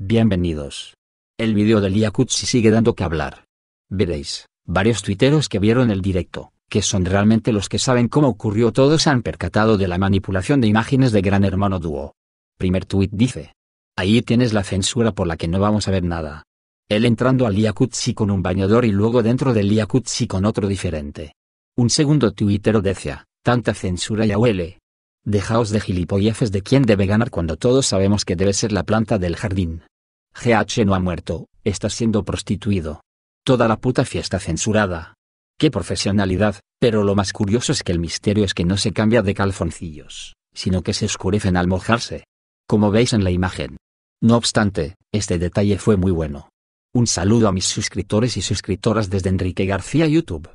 Bienvenidos. El video del Yakutsi sigue dando que hablar. Veréis, varios tuiteros que vieron el directo, que son realmente los que saben cómo ocurrió todos se han percatado de la manipulación de imágenes de Gran Hermano Dúo. Primer tuit dice. Ahí tienes la censura por la que no vamos a ver nada. Él entrando al Yakutsi con un bañador y luego dentro del Yakutsi con otro diferente. Un segundo tuitero decía, tanta censura ya huele. Dejaos de gilipolleces de quién debe ganar cuando todos sabemos que debe ser la planta del jardín. GH no ha muerto, está siendo prostituido. Toda la puta fiesta censurada. Qué profesionalidad, pero lo más curioso es que el misterio es que no se cambia de calzoncillos, sino que se oscurecen al mojarse. Como veis en la imagen. No obstante, este detalle fue muy bueno. Un saludo a mis suscriptores y suscriptoras desde Enrique García YouTube.